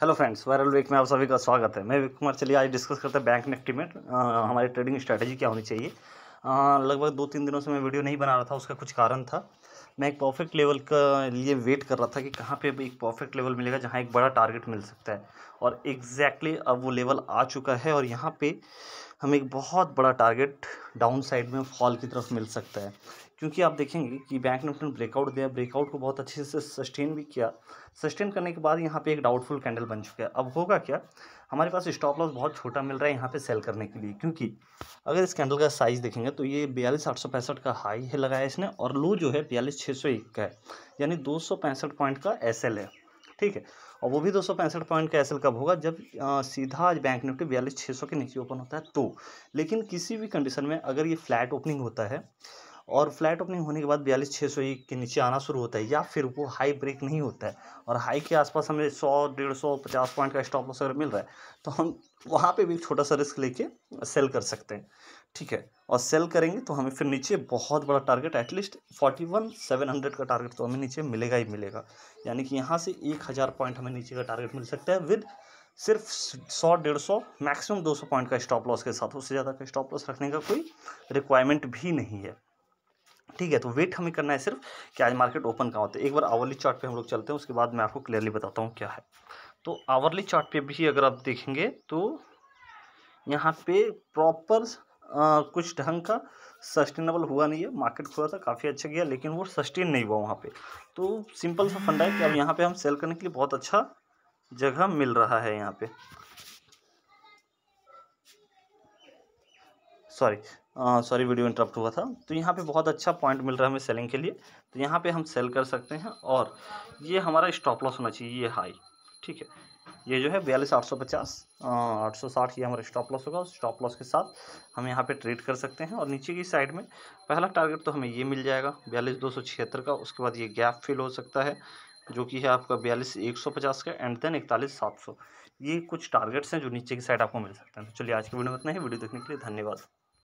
hello friends viral week में आप सभी का स्वागत है मैं विक कुमार चलिए आज डिस्कस करते हैं बैंक निफ्टी में हमारी ट्रेडिंग स्ट्रैटेजी क्या होनी चाहिए लगभग दो तीन दिनों से मैं वीडियो नहीं बना रहा था उसका कुछ कारण था मैं एक परफेक्ट लेवल का लिए वेट कर रहा था कि कहाँ पे एक परफेक्ट लेवल मिलेगा जहाँ एक बड़ा टारगेट मिल सकता है और एग्जैक्टली exactly अब वो लेवल आ चुका है और यहाँ पर हमें एक बहुत बड़ा टारगेट डाउन साइड में फॉल की तरफ मिल सकता है क्योंकि आप देखेंगे कि बैंक ने अपने ब्रेकआउट दिया ब्रेकआउट को बहुत अच्छे से सस्टेन भी किया सस्टेन करने के बाद यहाँ पे एक डाउटफुल कैंडल बन चुका है अब होगा क्या हमारे पास स्टॉप लॉस बहुत छोटा मिल रहा है यहाँ पे सेल करने के लिए क्योंकि अगर इस कैंडल का साइज़ देखेंगे तो ये बयालीस आठ सौ पैंसठ का हाई है लगाया इसने और लो जो है बयालीस छः सौ एक का है यानी दो सौ पैंसठ पॉइंट का एस है ठीक है और वो भी दो पॉइंट का एसएल कब होगा जब आ, सीधा आज बैंक निफ्टी बयालीस छः सौ के नीचे ओपन होता है तो लेकिन किसी भी कंडीशन में अगर ये फ्लैट ओपनिंग होता है और फ्लैट ओपनिंग होने के बाद बयालीस छः सौ के नीचे आना शुरू होता है या फिर वो हाई ब्रेक नहीं होता है और हाई के आसपास हमें सौ डेढ़ सौ पचास पॉइंट का स्टॉप लॉस अगर मिल रहा है तो हम वहाँ पे भी एक छोटा सा रिस्क लेके सेल कर सकते हैं ठीक है और सेल करेंगे तो हमें फिर नीचे बहुत बड़ा target at least forty one seven hundred का टारगेट तो हमें नीचे मिलेगा ही मिलेगा यानी कि यहाँ से एक हज़ार पॉइंट हमें नीचे का टारगेट मिल सकता है विद सिर्फ सौ डेढ़ सौ मैक्सिमम दो सौ पॉइंट का स्टॉप लॉस के साथ उससे ज़्यादा का स्टॉप लॉस रखने का कोई रिक्वायरमेंट भी नहीं है ठीक है तो वेट हमें करना है सिर्फ कि आज मार्केट ओपन कहाँ होते है एक बार आवरली चार्ट हम लोग चलते हैं उसके बाद मैं आपको क्लियरली बताता हूँ क्या है तो आवरली चार्ट भी अगर आप देखेंगे तो यहाँ पे प्रॉपर आ, कुछ ढंग का सस्टेनेबल हुआ नहीं है मार्केट खुला था काफ़ी अच्छा गया लेकिन वो सस्टेन नहीं हुआ वहाँ पे तो सिंपल सा फंडा है कि अब यहाँ पे हम सेल करने के लिए बहुत अच्छा जगह मिल रहा है यहाँ पे सॉरी सॉरी वीडियो इंटरप्ट हुआ था तो यहाँ पे बहुत अच्छा पॉइंट मिल रहा है हमें सेलिंग के लिए तो यहाँ पे हम सेल कर सकते हैं और ये हमारा स्टॉप लॉस होना चाहिए ये हाई ठीक है ये जो है बयालीस आठ सौ पचास आठ सौ साठ ये हमारा स्टॉप लॉस होगा स्टॉप लॉस के साथ हम यहाँ पे ट्रेड कर सकते हैं और नीचे की साइड में पहला टारगेट तो हमें ये मिल जाएगा बयालीस दो सौ छिहत्तर का उसके बाद ये गैप फिल हो सकता है जो कि है आपका बयालीस एक सौ पचास का एंड देन इकतालीस सात सौ ये कुछ टारगेट्स हैं जो नीचे की साइड आपको मिल सकते हैं तो चलिए आज की वीडियो में इतना ही वीडियो देखने के लिए धन्यवाद